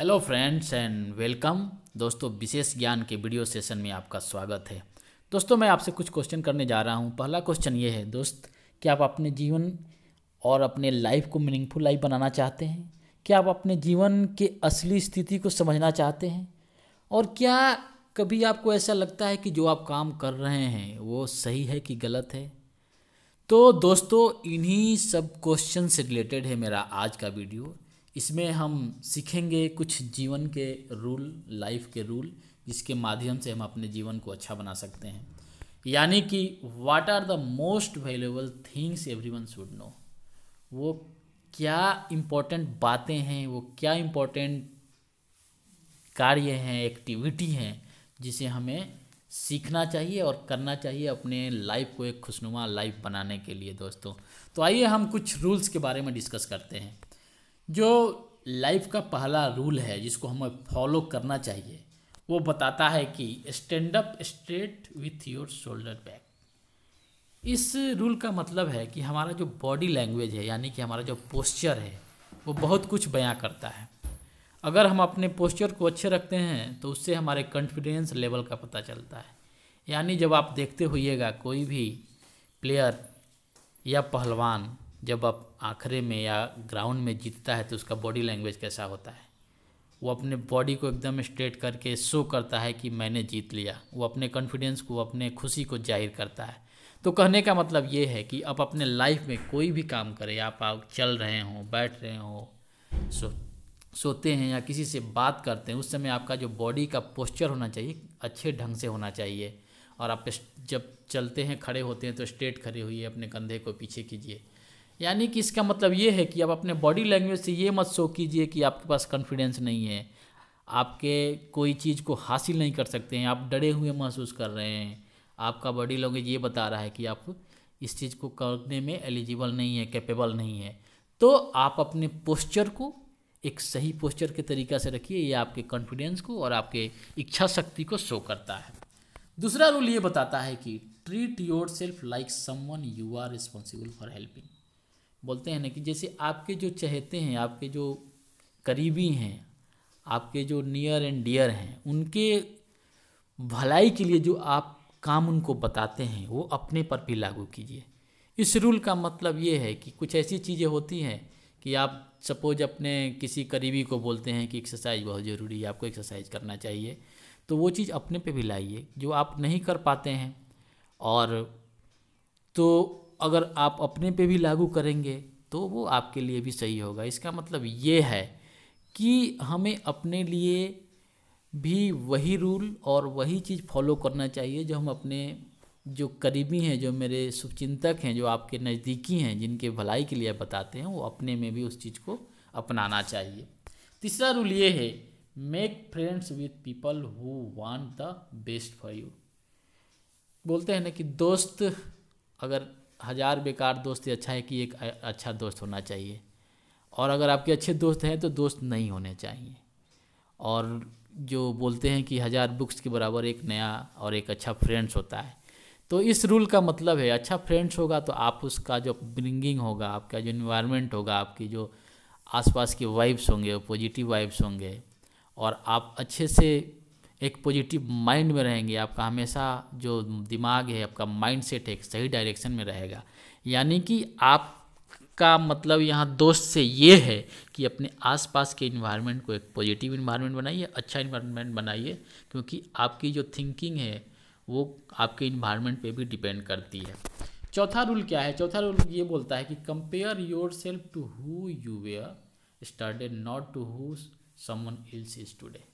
hello friends and welcome दोस्तों विशेष ज्ञान के वीडियो सेशन में आपका स्वागत है दोस्तों मैं आपसे कुछ क्वेश्चन करने जा रहा हूँ पहला क्वेश्चन ये है दोस्त क्या आप अपने जीवन और अपने लाइफ को मीनिंगफुल लाइफ बनाना चाहते हैं क्या आप अपने जीवन के असली स्थिति को समझना चाहते हैं और क्या कभी आपको ऐसा लगता है कि जो आप काम कर रहे हैं वो सही है कि गलत है तो दोस्तों इन्हीं सब क्वेश्चन से रिलेटेड है मेरा आज का वीडियो इसमें हम सीखेंगे कुछ जीवन के रूल लाइफ के रूल जिसके माध्यम से हम अपने जीवन को अच्छा बना सकते हैं यानी कि what are the most valuable things every one should know वो क्या इम्पोर्टेंट बातें हैं वो क्या इम्पोर्टेंट कार्य हैं एक्टिविटी हैं जिसे हमें सीखना चाहिए और करना चाहिए अपने लाइफ को एक खुशनुमा लाइफ बनाने के लिए दोस्तों तो आइए हम कुछ रूल्स के बारे में डिस्कस करते हैं जो लाइफ का पहला रूल है जिसको हमें फॉलो करना चाहिए वो बताता है कि stand up straight with your shoulder back इस रूल का मतलब है कि हमारा जो बॉडी लैंग्वेज है यानी कि हमारा जो पोस्चर है वो बहुत कुछ बयां करता है अगर हम अपने पोस्चर को अच्छे रखते हैं तो उससे हमारे कॉन्फिडेंस लेवल का पता चलता है यानी जब आप देखते हुइएगा कोई भी प्लेयर या पहलवान जब आप आखिरे में या ग्राउंड में जीतता है तो उसका बॉडी लैंग्वेज कैसा होता है वो अपने बॉडी को एकदम स्ट्रेट करके शो करता है कि मैंने जीत लिया वो अपने कॉन्फिडेंस को अपने खुशी को जाहिर करता है तो कहने का मतलब ये है कि आप अपने लाइफ में कोई भी काम करें आप चल रहे हों बैठ रहे हों सो सोते हैं या किसी से बात करते हैं उस समय आपका जो बॉडी का पोस्चर होना चाहिए अच्छे ढंग से होना चाहिए और आप जब चलते हैं खड़े होते हैं तो स्ट्रेट खड़े हुई अपने कंधे को पीछे कीजिए यानी कि इसका मतलब ये है कि आप अपने बॉडी लैंग्वेज से ये मत शो कीजिए कि आपके पास कॉन्फिडेंस नहीं है आपके कोई चीज़ को हासिल नहीं कर सकते हैं आप डरे हुए महसूस कर रहे हैं आपका बॉडी लैंग्वेज ये बता रहा है कि आप इस चीज़ को करने में एलिजिबल नहीं है कैपेबल नहीं है तो आप अपने पोस्चर को एक सही पोस्चर के तरीका से रखिए ये आपके कॉन्फिडेंस को और आपके इच्छा शक्ति को शो करता है दूसरा रूल ये बताता है कि treat yourself like someone you are responsible for helping बोलते हैं ना कि जैसे आपके जो चहेते हैं आपके जो करीबी हैं आपके जो नियर एंड डियर हैं उनके भलाई के लिए जो आप काम उनको बताते हैं वो अपने पर भी लागू कीजिए इस रूल का मतलब ये है कि कुछ ऐसी चीज़ें होती हैं कि आप सपोज अपने किसी करीबी को बोलते हैं कि एक्सरसाइज बहुत ज़रूरी है आपको एक्सरसाइज करना चाहिए तो वो चीज़ अपने पे भी लाइए जो आप नहीं कर पाते हैं और तो अगर आप अपने पे भी लागू करेंगे तो वो आपके लिए भी सही होगा इसका मतलब ये है कि हमें अपने लिए भी वही रूल और वही चीज़ फॉलो करना चाहिए जो हम अपने जो करीबी हैं जो मेरे शुभचिंतक हैं जो आपके नज़दीकी हैं जिनके भलाई के लिए बताते हैं वो अपने में भी उस चीज़ को अपनाना चाहिए तीसरा रूल ये है make friends with people who want the best for you बोलते हैं ना कि दोस्त अगर हज़ार बेकार दोस्त अच्छा है कि एक अच्छा दोस्त होना चाहिए और अगर आपके अच्छे दोस्त हैं तो दोस्त नहीं होने चाहिए और जो बोलते हैं कि हज़ार बुक्स के बराबर एक नया और एक अच्छा फ्रेंड्स होता है तो इस रूल का मतलब है अच्छा फ्रेंड्स होगा तो आप उसका जो ब्रिंगिंग होगा आपका जो इन्वायरमेंट होगा आपकी जो आसपास के वाइब्स होंगे पॉजिटिव वाइब्स होंगे और आप अच्छे से एक पॉजिटिव माइंड में रहेंगे आपका हमेशा जो दिमाग है आपका माइंड सेट है सही डायरेक्शन में रहेगा यानी कि आप का मतलब यहाँ दोस्त से ये है कि अपने आसपास के इन्वायरमेंट को एक पॉजिटिव इन्वायरमेंट बनाइए अच्छा इन्वायरमेंट बनाइए क्योंकि आपकी जो थिंकिंग है वो आपके इन्वायरमेंट पे भी डिपेंड करती है चौथा रूल क्या है चौथा रूल ये बोलता है कि compare yourself to who you were started not to who someone else is today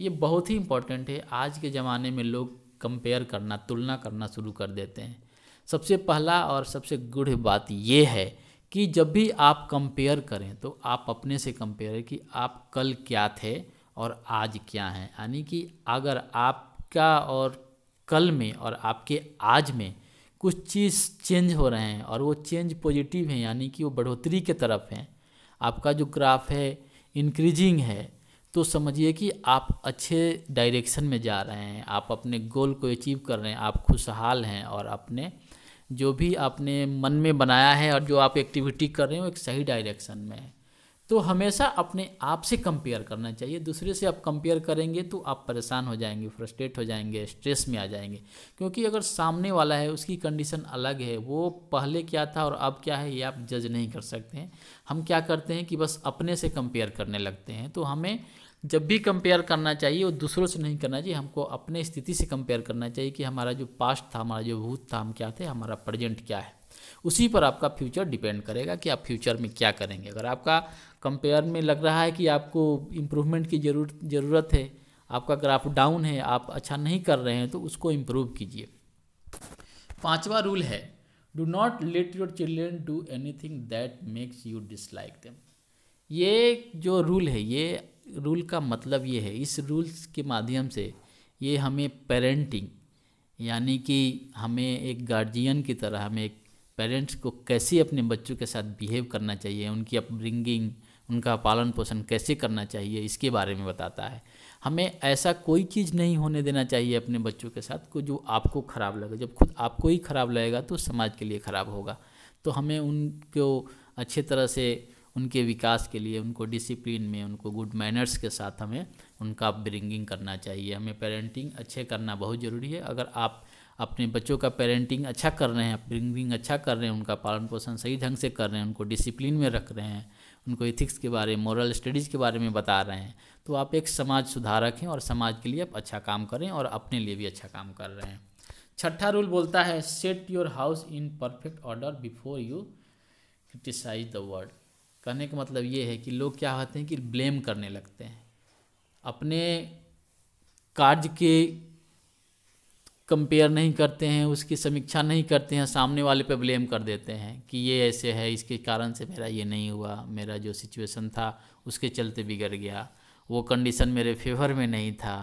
ये बहुत ही इम्पॉर्टेंट है आज के ज़माने में लोग कंपेयर करना तुलना करना शुरू कर देते हैं सबसे पहला और सबसे गुढ़ बात ये है कि जब भी आप कंपेयर करें तो आप अपने से कंपेयर कि आप कल क्या थे और आज क्या हैं यानी कि अगर आपका और कल में और आपके आज में कुछ चीज़ चेंज हो रहे हैं और वो चेंज पॉजिटिव हैं यानी कि वो बढ़ोतरी के तरफ हैं आपका जो ग्राफ है इंक्रीजिंग है तो समझिए कि आप अच्छे डायरेक्शन में जा रहे हैं आप अपने गोल को अचीव कर रहे हैं आप खुशहाल हैं और अपने जो भी आपने मन में बनाया है और जो आप एक्टिविटी कर रहे हैं वो एक सही डायरेक्शन में है तो हमेशा अपने आप से कंपेयर करना चाहिए दूसरे से आप कंपेयर करेंगे तो आप परेशान हो जाएंगे फ्रस्ट्रेट हो जाएंगे स्ट्रेस में आ जाएंगे क्योंकि अगर सामने वाला है उसकी कंडीशन अलग है वो पहले क्या था और अब क्या है ये आप जज नहीं कर सकते हैं हम क्या करते हैं कि बस अपने से कंपेयर करने लगते हैं तो हमें जब भी कंपेयर करना चाहिए वो दूसरों से नहीं करना चाहिए हमको अपने स्थिति से कंपेयर करना चाहिए कि हमारा जो पास्ट था हमारा जो भूत था हम क्या थे हमारा प्रजेंट क्या है उसी पर आपका फ्यूचर डिपेंड करेगा कि आप फ्यूचर में क्या करेंगे अगर आपका कंपेयर में लग रहा है कि आपको इम्प्रूवमेंट की जरूरत ज़रूरत है आपका ग्राफ डाउन है आप अच्छा नहीं कर रहे हैं तो उसको इम्प्रूव कीजिए पांचवा रूल है do not let your children do anything that makes you dislike them ये जो रूल है ये रूल का मतलब ये है इस रूल्स के माध्यम से ये हमें पेरेंटिंग यानी कि हमें एक गार्जियन की तरह हमें एक पेरेंट्स को कैसे अपने बच्चों के साथ बिहेव करना चाहिए उनकी अपब्रिंगिंग उनका पालन पोषण कैसे करना चाहिए इसके बारे में बताता है हमें ऐसा कोई चीज़ नहीं होने देना चाहिए अपने बच्चों के साथ को जो आपको ख़राब लगे जब खुद आपको ही ख़राब लगेगा तो समाज के लिए ख़राब होगा तो हमें उनको अच्छे तरह से उनके विकास के लिए उनको डिसिप्लिन में उनको गुड मैनर्स के साथ हमें उनका ब्रिंगिंग करना चाहिए हमें पेरेंटिंग अच्छे करना बहुत ज़रूरी है अगर आप अपने बच्चों का पेरेंटिंग अच्छा कर रहे हैं अपब्रिंगिंग अच्छा कर रहे हैं उनका पालन पोषण सही ढंग से कर रहे हैं उनको डिसिप्लिन में रख रहे हैं उनको इथिक्स के बारे में मॉरल स्टडीज़ के बारे में बता रहे हैं तो आप एक समाज सुधारक हैं और समाज के लिए आप अच्छा काम करें और अपने लिए भी अच्छा काम कर रहे हैं छठा रूल बोलता है set your house in perfect order before you criticise the world कहने का मतलब ये है कि लोग क्या होते हैं कि ब्लेम करने लगते हैं अपने कार्य के कंपेयर नहीं करते हैं उसकी समीक्षा नहीं करते हैं सामने वाले पे ब्लेम कर देते हैं कि ये ऐसे है इसके कारण से मेरा ये नहीं हुआ मेरा जो सिचुएशन था उसके चलते बिगड़ गया वो कंडीशन मेरे फेवर में नहीं था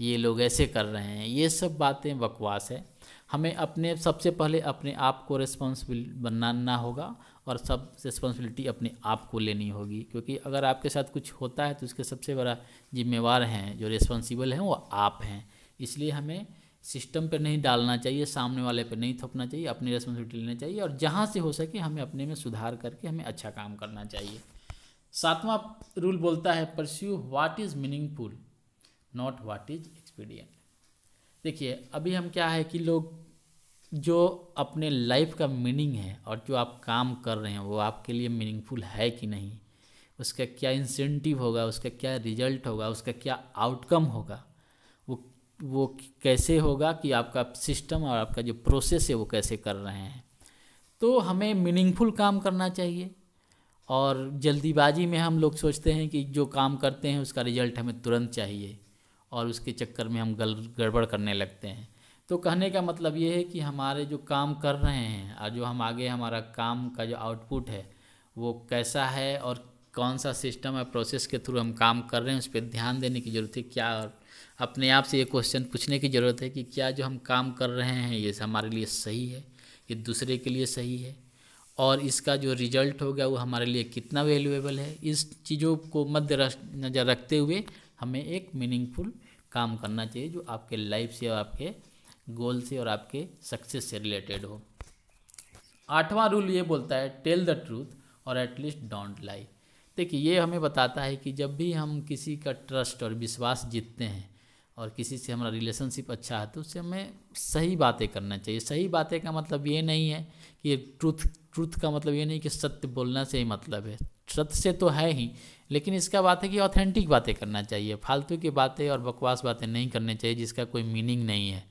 ये लोग ऐसे कर रहे हैं ये सब बातें बकवास है हमें अपने सबसे पहले अपने आप को रिस्पॉन्सिबिल बनाना होगा और सब रिस्पॉन्सिबिलिटी अपने आप को लेनी होगी क्योंकि अगर आपके साथ कुछ होता है तो उसके सबसे बड़ा जिम्मेवार हैं जो रिस्पॉन्सिबल हैं वो आप हैं इसलिए हमें सिस्टम पर नहीं डालना चाहिए सामने वाले पर नहीं थोपना चाहिए अपनी रेस्पॉन्सिबिलिटी लेना चाहिए और जहाँ से हो सके हमें अपने में सुधार करके हमें अच्छा काम करना चाहिए सातवां रूल बोलता है pursue what is meaningful not what is expedient देखिए अभी हम क्या है कि लोग जो अपने लाइफ का मीनिंग है और जो आप काम कर रहे हैं वो आपके लिए मीनिंगफुल है कि नहीं उसका क्या इंसेंटिव होगा उसका क्या रिजल्ट होगा उसका क्या आउटकम होगा वो कैसे होगा कि आपका सिस्टम और आपका जो प्रोसेस है वो कैसे कर रहे हैं तो हमें मीनिंगफुल काम करना चाहिए और जल्दीबाजी में हम लोग सोचते हैं कि जो काम करते हैं उसका रिजल्ट हमें तुरंत चाहिए और उसके चक्कर में हम गल गड़बड़ करने लगते हैं तो कहने का मतलब ये है कि हमारे जो काम कर रहे हैं और जो हम आगे हमारा काम का जो आउटपुट है वो कैसा है और कौन सा सिस्टम है प्रोसेस के थ्रू हम काम कर रहे हैं उस पर ध्यान देने की ज़रूरत है क्या और अपने आप से ये क्वेश्चन पूछने की ज़रूरत है कि क्या जो हम काम कर रहे हैं ये हमारे लिए सही है ये दूसरे के लिए सही है और इसका जो रिजल्ट होगा वो हमारे लिए कितना वैल्यूएबल है इस चीज़ों को मध्य नज़र रखते हुए हमें एक मीनिंगफुल काम करना चाहिए जो आपके लाइफ से और आपके गोल से और आपके सक्सेस से रिलेटेड हो आठवां रूल ये बोलता है टेल द ट्रूथ और एटलीस्ट डोंट लाई देखिए ये हमें बताता है कि जब भी हम किसी का ट्रस्ट और विश्वास जीतते हैं और किसी से हमारा रिलेशनशिप अच्छा है तो उससे हमें सही बातें करना चाहिए सही बातें का मतलब ये नहीं है कि ट्रूथ ट्रूथ का मतलब ये नहीं कि सत्य बोलना से ही मतलब है सत्य से तो है ही लेकिन इसका बात है कि ऑथेंटिक बातें करना चाहिए फालतू की बातें और बकवास बातें नहीं करनी चाहिए जिसका कोई मीनिंग नहीं है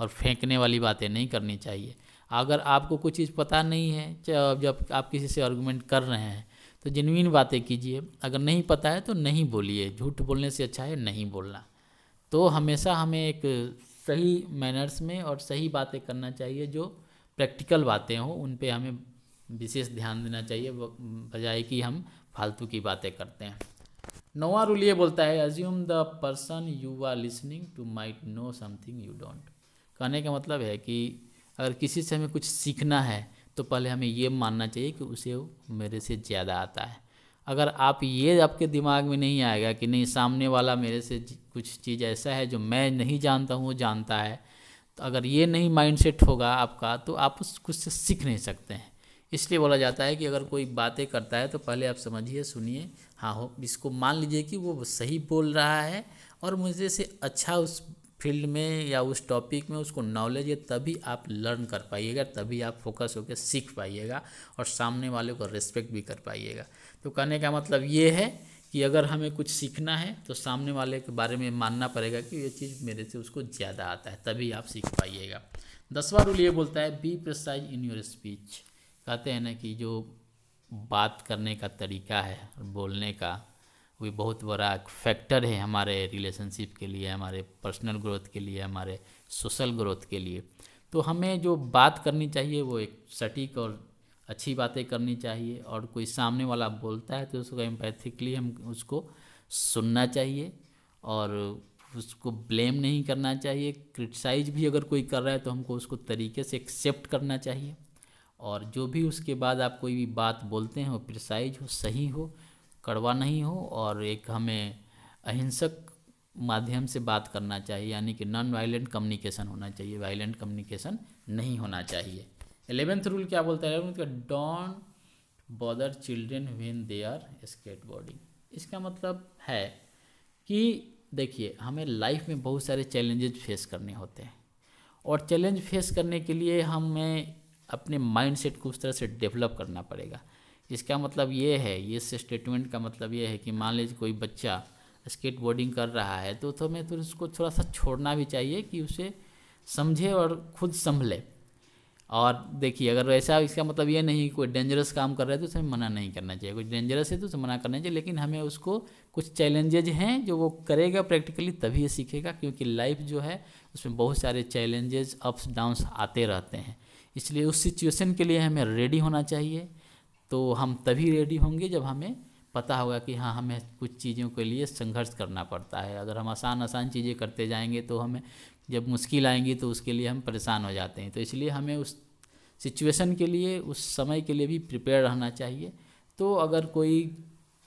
और फेंकने वाली बातें नहीं करनी चाहिए अगर आपको कोई चीज़ पता नहीं है जब आप किसी से आर्गूमेंट कर रहे हैं तो जेनुइन बातें कीजिए अगर नहीं पता है तो नहीं बोलिए झूठ बोलने से अच्छा है नहीं बोलना तो हमेशा हमें एक सही मैनर्स में और सही बातें करना चाहिए जो प्रैक्टिकल बातें हों उन पे हमें विशेष ध्यान देना चाहिए बजाय कि हम फालतू की बातें करते हैं नोवा रूल ये बोलता है assume the person you are listening to might know something you don't कहने का मतलब है कि अगर किसी से हमें कुछ सीखना है तो पहले हमें ये मानना चाहिए कि उसे मेरे से ज़्यादा आता है अगर आप ये आपके दिमाग में नहीं आएगा कि नहीं सामने वाला मेरे से कुछ चीज़ ऐसा है जो मैं नहीं जानता हूँ वो जानता है तो अगर ये नहीं माइंडसेट होगा आपका तो आप उस कुछ से सीख नहीं सकते हैं इसलिए बोला जाता है कि अगर कोई बातें करता है तो पहले आप समझिए सुनिए हाँ हो इसको मान लीजिए कि वो सही बोल रहा है और मुझे से अच्छा उस फील्ड में या उस टॉपिक में उसको नॉलेज है तभी आप लर्न कर पाइएगा तभी आप फोकस होकर सीख पाइएगा और सामने वाले को रिस्पेक्ट भी कर पाइएगा तो कहने का मतलब ये है कि अगर हमें कुछ सीखना है तो सामने वाले के बारे में मानना पड़ेगा कि ये चीज़ मेरे से उसको ज़्यादा आता है तभी आप सीख पाइएगा दसवा रूल ये बोलता है be precise in your speech कहते हैं ना कि जो बात करने का तरीका है बोलने का कोई बहुत बड़ा फैक्टर है हमारे रिलेशनशिप के लिए हमारे पर्सनल ग्रोथ के लिए हमारे सोशल ग्रोथ के लिए तो हमें जो बात करनी चाहिए वो एक सटीक और अच्छी बातें करनी चाहिए और कोई सामने वाला बोलता है तो उसको एम्पैथिकली हम उसको सुनना चाहिए और उसको ब्लेम नहीं करना चाहिए क्रिटिसाइज भी अगर कोई कर रहा है तो हमको उसको तरीके से एक्सेप्ट करना चाहिए और जो भी उसके बाद आप कोई भी बात बोलते हैं वो प्रिसाइज हो सही हो कड़वा नहीं हो और एक हमें अहिंसक माध्यम से बात करना चाहिए यानी कि नॉन वायलेंट कम्युनिकेशन होना चाहिए वायलेंट कम्युनिकेशन नहीं होना चाहिए एलेवेंथ रूल क्या बोलता है एलेवेंथ का don't bother children when they are skateboarding इसका मतलब है कि देखिए हमें लाइफ में बहुत सारे चैलेंजेज फेस करने होते हैं और चैलेंज फेस करने के लिए हमें अपने माइंड सेट को उस तरह से डेवलप करना पड़ेगा इसका मतलब ये है इस स्टेटमेंट का मतलब ये है कि मान लीजिए कोई बच्चा स्केट बोर्डिंग कर रहा है तो तो हमें तो उसको थोड़ा सा छोड़ना भी चाहिए कि उसे समझे और खुद संभले और देखिए अगर ऐसा इसका मतलब ये नहीं कोई डेंजरस काम कर रहा है तो उसमें मना नहीं करना चाहिए कोई डेंजरस है तो उसे मना करना चाहिए लेकिन हमें उसको कुछ चैलेंजेज हैं जो वो करेगा प्रैक्टिकली तभी सीखेगा क्योंकि लाइफ जो है उसमें बहुत सारे चैलेंजेज अप्स डाउन्स आते रहते हैं इसलिए उस सिचुएशन के लिए हमें रेडी होना चाहिए तो हम तभी रेडी होंगे जब हमें पता होगा कि हाँ हमें कुछ चीज़ों के लिए संघर्ष करना पड़ता है अगर हम आसान आसान चीज़ें करते जाएंगे तो हमें जब मुश्किल आएंगी तो उसके लिए हम परेशान हो जाते हैं तो इसलिए हमें उस सिचुएशन के लिए उस समय के लिए भी प्रिपेयर रहना चाहिए तो अगर कोई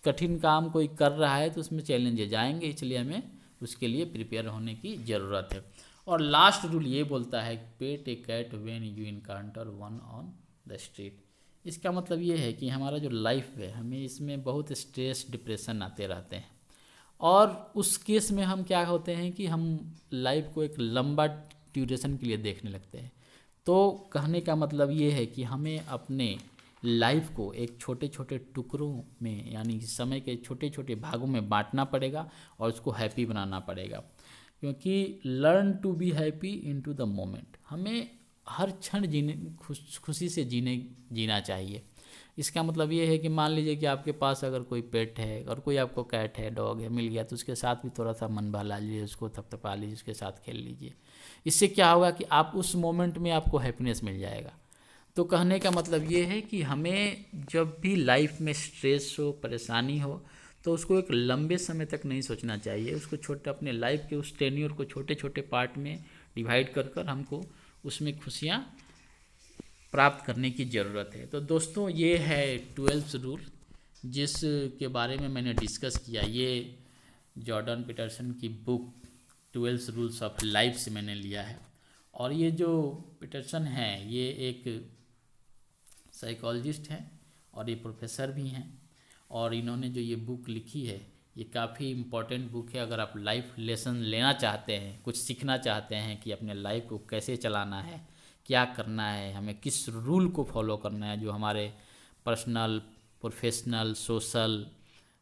कठिन काम कोई कर रहा है तो उसमें चैलेंजेज आएंगे इसलिए हमें उसके लिए प्रिपेयर होने की ज़रूरत है और लास्ट रूल ये बोलता है pet a cat when you encounter one on the street इसका मतलब ये है कि हमारा जो लाइफ है हमें इसमें बहुत स्ट्रेस डिप्रेशन आते रहते हैं और उस केस में हम क्या होते हैं कि हम लाइफ को एक लंबा ड्यूरेशन के लिए देखने लगते हैं तो कहने का मतलब ये है कि हमें अपने लाइफ को एक छोटे छोटे टुकड़ों में यानी समय के छोटे छोटे भागों में बांटना पड़ेगा और उसको हैप्पी बनाना पड़ेगा क्योंकि learn to be happy in to the moment हमें हर क्षण जीने खुश खुशी से जीने जीना चाहिए इसका मतलब ये है कि मान लीजिए कि आपके पास अगर कोई पेट है और कोई आपको कैट है डॉग है मिल गया तो उसके साथ भी थोड़ा सा मन बहला लीजिए उसको थपथपा लीजिए उसके साथ खेल लीजिए इससे क्या होगा कि आप उस मोमेंट में आपको हैप्पीनेस मिल जाएगा तो कहने का मतलब ये है कि हमें जब भी लाइफ में स्ट्रेस हो परेशानी हो तो उसको एक लंबे समय तक नहीं सोचना चाहिए उसको छोटे अपने लाइफ के उस टेन्योर को छोटे छोटे पार्ट में डिवाइड कर कर हमको उसमें खुशियाँ प्राप्त करने की ज़रूरत है तो दोस्तों ये है ट्वेल्थ रूल जिस के बारे में मैंने डिस्कस किया ये जॉर्डन पीटरसन की book twelfth rules of life से मैंने लिया है और ये जो पीटरसन हैं ये एक साइकोलॉजिस्ट हैं और ये प्रोफेसर भी हैं और इन्होंने जो ये बुक लिखी है ये काफ़ी इम्पोर्टेंट बुक है अगर आप लाइफ लेसन लेना चाहते हैं कुछ सीखना चाहते हैं कि अपने लाइफ को कैसे चलाना है क्या करना है हमें किस रूल को फॉलो करना है जो हमारे पर्सनल प्रोफेशनल सोशल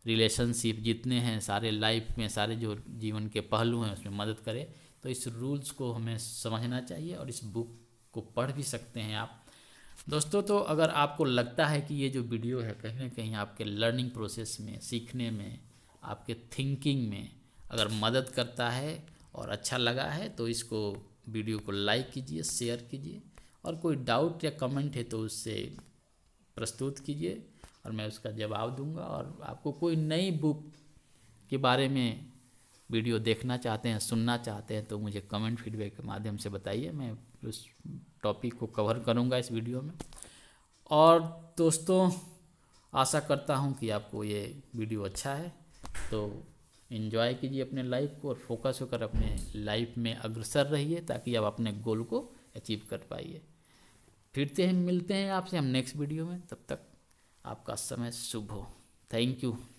रिलेशनशिप जितने हैं सारे लाइफ में सारे जो जीवन के पहलू हैं उसमें मदद करे तो इस रूल्स को हमें समझना चाहिए और इस बुक को पढ़ भी सकते हैं आप दोस्तों तो अगर आपको लगता है कि ये जो वीडियो है कहीं ना कहीं आपके लर्निंग प्रोसेस में सीखने में आपके थिंकिंग में अगर मदद करता है और अच्छा लगा है तो इसको वीडियो को लाइक कीजिए शेयर कीजिए और कोई डाउट या कमेंट है तो उससे प्रस्तुत कीजिए और मैं उसका जवाब दूंगा और आपको कोई नई बुक के बारे में वीडियो देखना चाहते हैं सुनना चाहते हैं तो मुझे कमेंट फीडबैक के माध्यम से बताइए मैं उस टॉपिक को कवर करूंगा इस वीडियो में और दोस्तों आशा करता हूं कि आपको ये वीडियो अच्छा है तो इन्जॉय कीजिए अपने लाइफ को और फोकस होकर अपने लाइफ में अग्रसर रहिए ताकि आप अपने गोल को अचीव कर पाइए फिरते हैं मिलते हैं आपसे हम नेक्स्ट वीडियो में तब तक आपका समय शुभ हो थैंक यू